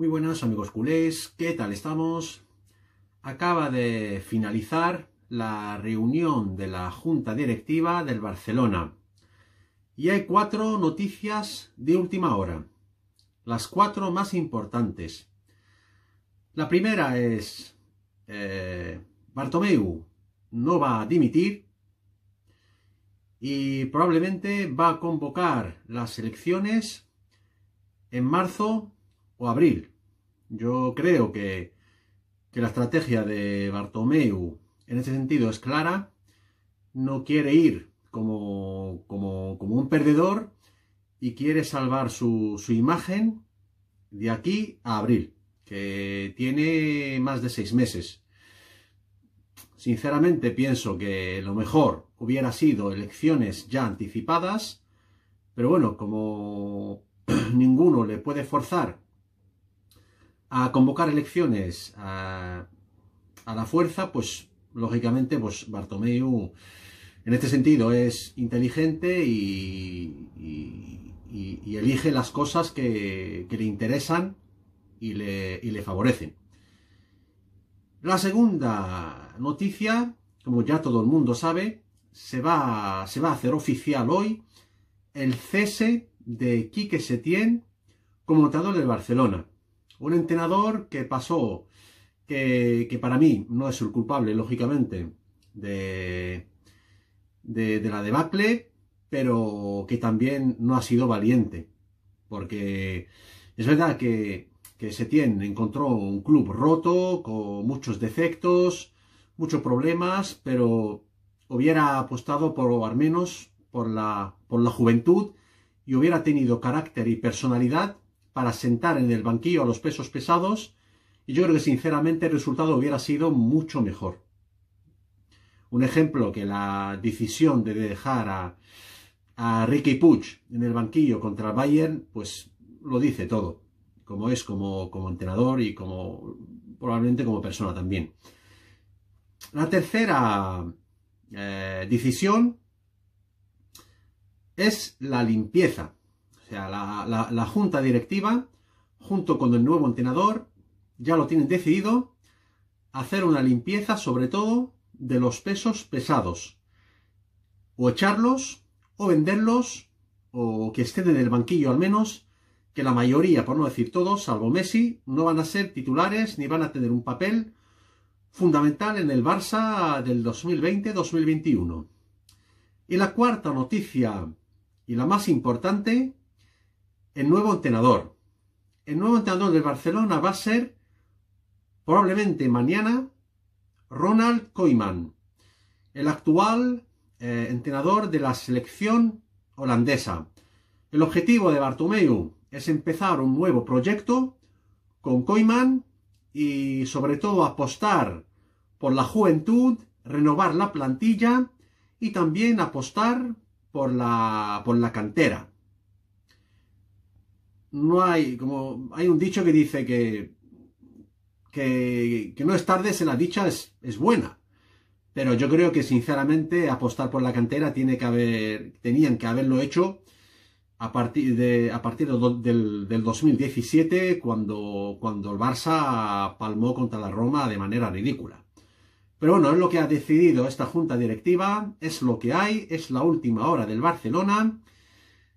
Muy buenas amigos culés, ¿qué tal estamos? Acaba de finalizar la reunión de la Junta Directiva del Barcelona y hay cuatro noticias de última hora, las cuatro más importantes. La primera es eh, Bartomeu no va a dimitir y probablemente va a convocar las elecciones en marzo o abril. Yo creo que, la estrategia de Bartomeu en ese sentido es clara. No quiere ir como, un perdedor y quiere salvar su, su imagen de aquí a abril, que tiene más de seis meses. Sinceramente pienso que lo mejor hubiera sido elecciones ya anticipadas, pero bueno, como ninguno le puede forzar a convocar elecciones a, la fuerza, pues lógicamente pues Bartomeu en este sentido es inteligente y, elige las cosas que, le interesan y le, favorecen. La segunda noticia, como ya todo el mundo sabe, se va, a hacer oficial hoy el cese de Quique Setién como Notador del Barcelona. Un entrenador que pasó, que, para mí no es el culpable, lógicamente, de, de, la debacle, pero que también no ha sido valiente. Porque es verdad que, que Setién encontró un club roto, con muchos defectos, muchos problemas, pero hubiera apostado por, al menos por la, por la juventud y hubiera tenido carácter y personalidad para sentar en el banquillo a los pesos pesados y yo creo que sinceramente el resultado hubiera sido mucho mejor. Un ejemplo que la decisión de dejar a, a Ricky Puch en el banquillo contra Bayern, pues lo dice todo, como es como, como entrenador y como probablemente como persona también. La tercera eh, decisión es la limpieza sea, la, la junta directiva, junto con el nuevo entrenador, ya lo tienen decidido, hacer una limpieza sobre todo de los pesos pesados. O echarlos, o venderlos, o que estén en el banquillo al menos, que la mayoría, por no decir todos, salvo Messi, no van a ser titulares ni van a tener un papel fundamental en el Barça del 2020-2021. Y la cuarta noticia, y la más importante, el nuevo entrenador. El nuevo entrenador del Barcelona va a ser probablemente mañana Ronald Koeman, el actual eh, entrenador de la selección holandesa. El objetivo de Bartomeu es empezar un nuevo proyecto con Koeman y sobre todo apostar por la juventud, renovar la plantilla y también apostar por la, por la cantera no hay, como hay un dicho que dice que, que, que no es tarde si la dicha es, es, buena. Pero yo creo que sinceramente apostar por la cantera tiene que haber, tenían que haberlo hecho a partir, de, a partir del, del 2017 cuando, cuando el Barça palmó contra la Roma de manera ridícula. Pero bueno, es lo que ha decidido esta junta directiva, es lo que hay, es la última hora del Barcelona